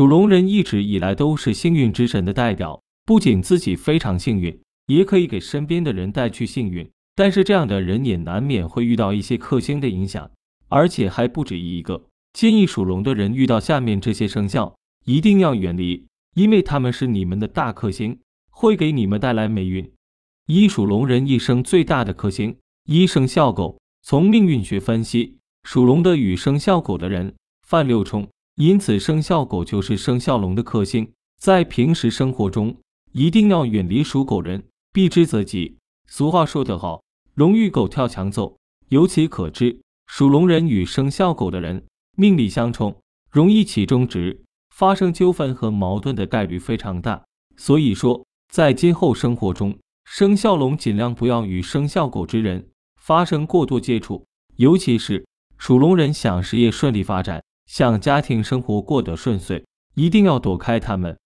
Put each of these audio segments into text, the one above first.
属龙人一直以来都是幸运之神的代表，不仅自己非常幸运，也可以给身边的人带去幸运。但是这样的人也难免会遇到一些克星的影响，而且还不止一个。建议属龙的人遇到下面这些生肖一定要远离，因为他们是你们的大克星，会给你们带来霉运。一属龙人一生最大的克星：一生、肖狗。从命运学分析，属龙的与生肖狗的人犯六冲。因此，生肖狗就是生肖龙的克星，在平时生活中一定要远离属狗人，避之则吉。俗话说得好，“龙遇狗跳墙走”，由此可知，属龙人与生肖狗的人命理相冲，容易起争执，发生纠纷和矛盾的概率非常大。所以说，在今后生活中，生肖龙尽量不要与生肖狗之人发生过多接触，尤其是属龙人想事业顺利发展。想家庭生活过得顺遂，一定要躲开他们。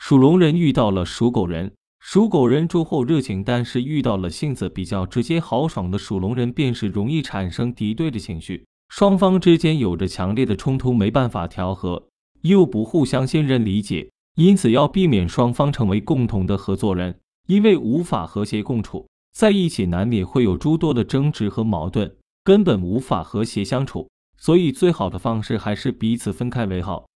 属龙人遇到了属狗人，属狗人忠厚热情，但是遇到了性子比较直接豪爽的属龙人，便是容易产生敌对的情绪，双方之间有着强烈的冲突，没办法调和，又不互相信任理解，因此要避免双方成为共同的合作人，因为无法和谐共处在一起，难免会有诸多的争执和矛盾，根本无法和谐相处。所以，最好的方式还是彼此分开为好。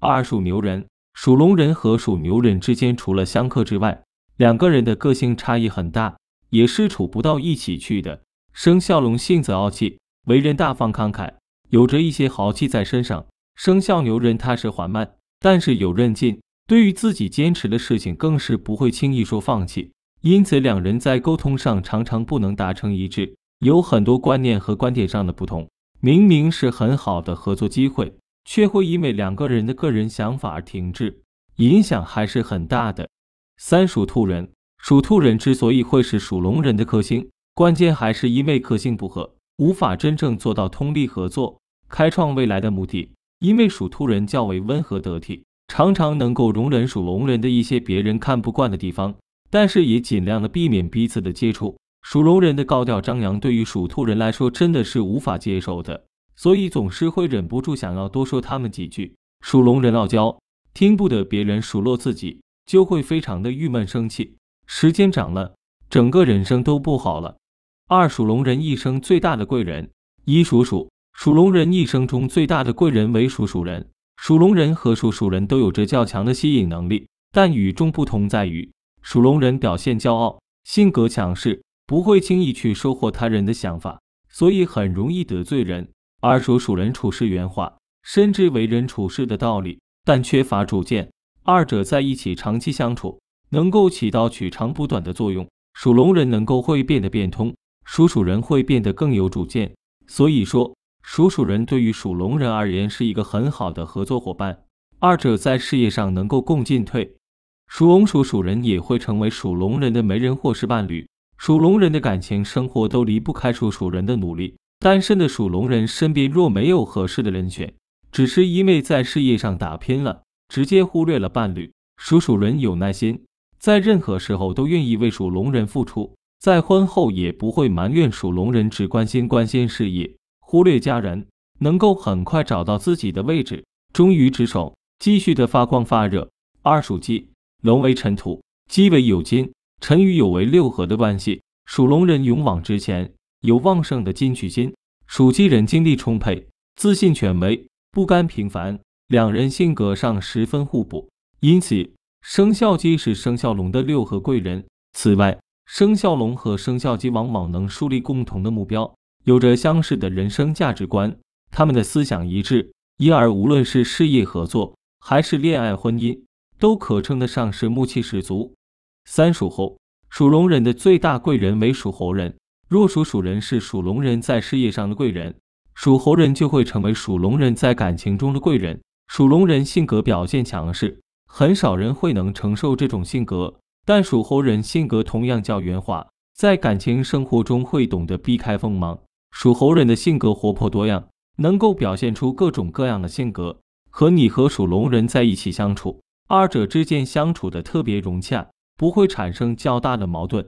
二属牛人、属龙人和属牛人之间，除了相克之外，两个人的个性差异很大，也是处不到一起去的。生肖龙性子傲气，为人大方慷慨，有着一些豪气在身上；生肖牛人踏实缓慢，但是有韧劲，对于自己坚持的事情更是不会轻易说放弃。因此，两人在沟通上常常不能达成一致，有很多观念和观点上的不同。明明是很好的合作机会，却会因为两个人的个人想法而停滞，影响还是很大的。三属兔人，属兔人之所以会是属龙人的克星，关键还是因为克星不合，无法真正做到通力合作，开创未来的目的。因为属兔人较为温和得体，常常能够容忍属龙人的一些别人看不惯的地方，但是也尽量的避免彼此的接触。属龙人的高调张扬，对于属兔人来说真的是无法接受的，所以总是会忍不住想要多说他们几句。属龙人傲娇，听不得别人数落自己，就会非常的郁闷生气。时间长了，整个人生都不好了。二属龙人一生最大的贵人，一属鼠。属龙人一生中最大的贵人为属鼠人。属龙人和属鼠人都有着较强的吸引能力，但与众不同在于属龙人表现骄傲，性格强势。不会轻易去收获他人的想法，所以很容易得罪人。而属鼠人处事圆滑，深知为人处事的道理，但缺乏主见。二者在一起长期相处，能够起到取长补短的作用。属龙人能够会变得变通，属鼠人会变得更有主见。所以说，属鼠人对于属龙人而言是一个很好的合作伙伴。二者在事业上能够共进退，属龙属鼠人也会成为属龙人的媒人或是伴侣。属龙人的感情生活都离不开属鼠人的努力。单身的属龙人身边若没有合适的人选，只是因为在事业上打拼了，直接忽略了伴侣。属鼠人有耐心，在任何时候都愿意为属龙人付出。再婚后也不会埋怨属龙人只关心关心事业，忽略家人。能够很快找到自己的位置，忠于职守，继续的发光发热。二属鸡，龙为尘土，鸡为酉金。陈宇有为六合的关系，属龙人勇往直前，有旺盛的进取心；属鸡人精力充沛，自信权威，不甘平凡。两人性格上十分互补，因此生肖鸡是生肖龙的六合贵人。此外，生肖龙和生肖鸡往往能树立共同的目标，有着相似的人生价值观，他们的思想一致，因而无论是事业合作还是恋爱婚姻，都可称得上是默契十足。三属猴，属龙人的最大贵人为属猴人。若属鼠人是属龙人在事业上的贵人，属猴人就会成为属龙人在感情中的贵人。属龙人性格表现强势，很少人会能承受这种性格，但属猴人性格同样较圆滑，在感情生活中会懂得避开锋芒。属猴人的性格活泼多样，能够表现出各种各样的性格。和你和属龙人在一起相处，二者之间相处的特别融洽。不会产生较大的矛盾。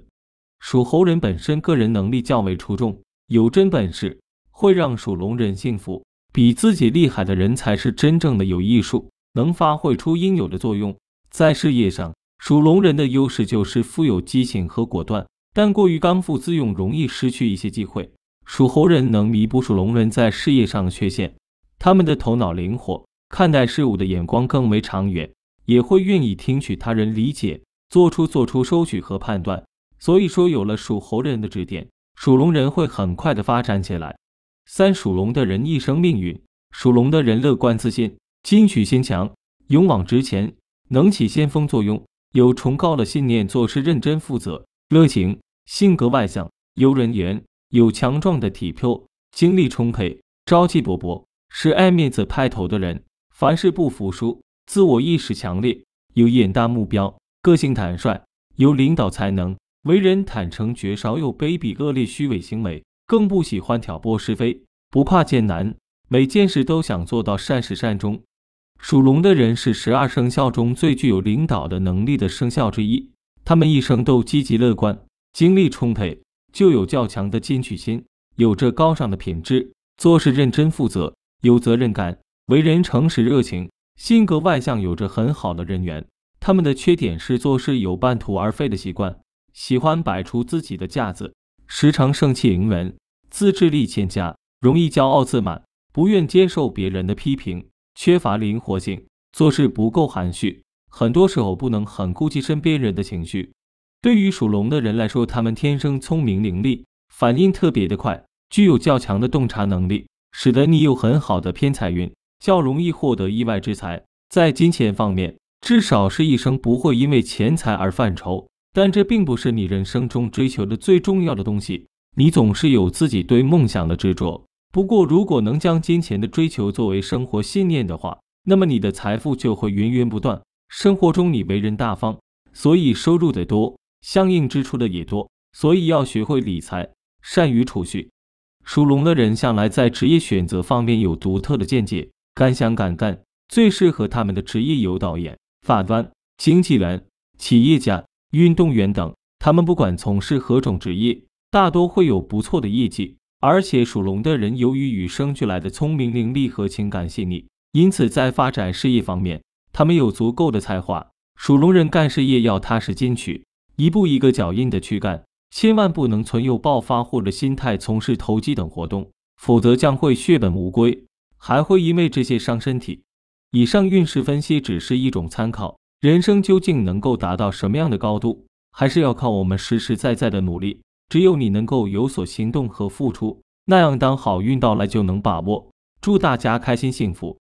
属猴人本身个人能力较为出众，有真本事，会让属龙人幸福。比自己厉害的人才是真正的有艺术，能发挥出应有的作用。在事业上，属龙人的优势就是富有激情和果断，但过于刚愎自用，容易失去一些机会。属猴人能弥补属龙人在事业上的缺陷，他们的头脑灵活，看待事物的眼光更为长远，也会愿意听取他人理解。做出做出收取和判断，所以说有了属猴人的指点，属龙人会很快的发展起来。三属龙的人一生命运，属龙的人乐观自信，进取心强，勇往直前，能起先锋作用，有崇高的信念，做事认真负责，热情，性格外向，有人缘，有强壮的体魄，精力充沛，朝气勃勃，是爱面子派头的人，凡事不服输，自我意识强烈，有远大目标。个性坦率，有领导才能，为人坦诚，绝少有卑鄙恶劣虚伪行为，更不喜欢挑拨是非，不怕艰难，每件事都想做到善始善终。属龙的人是十二生肖中最具有领导的能力的生肖之一，他们一生都积极乐观，精力充沛，就有较强的进取心，有着高尚的品质，做事认真负责，有责任感，为人诚实热情，性格外向，有着很好的人缘。他们的缺点是做事有半途而废的习惯，喜欢摆出自己的架子，时常盛气凌人，自制力欠佳，容易骄傲自满，不愿接受别人的批评，缺乏灵活性，做事不够含蓄，很多时候不能很顾及身边人的情绪。对于属龙的人来说，他们天生聪明伶俐，反应特别的快，具有较强的洞察能力，使得你有很好的偏财运，较容易获得意外之财，在金钱方面。至少是一生不会因为钱财而犯愁，但这并不是你人生中追求的最重要的东西。你总是有自己对梦想的执着。不过，如果能将金钱的追求作为生活信念的话，那么你的财富就会源源不断。生活中你为人大方，所以收入的多，相应支出的也多，所以要学会理财，善于储蓄。属龙的人向来在职业选择方面有独特的见解，敢想敢干，最适合他们的职业有导演。法官、经纪人、企业家、运动员等，他们不管从事何种职业，大多会有不错的业绩。而且属龙的人，由于与生俱来的聪明伶俐和情感细腻，因此在发展事业方面，他们有足够的才华。属龙人干事业要踏实进取，一步一个脚印的去干，千万不能存有暴发户的心态从事投机等活动，否则将会血本无归，还会因为这些伤身体。以上运势分析只是一种参考，人生究竟能够达到什么样的高度，还是要靠我们实实在在的努力。只有你能够有所行动和付出，那样当好运到来就能把握。祝大家开心幸福！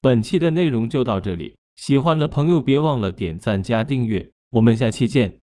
本期的内容就到这里，喜欢的朋友别忘了点赞加订阅，我们下期见。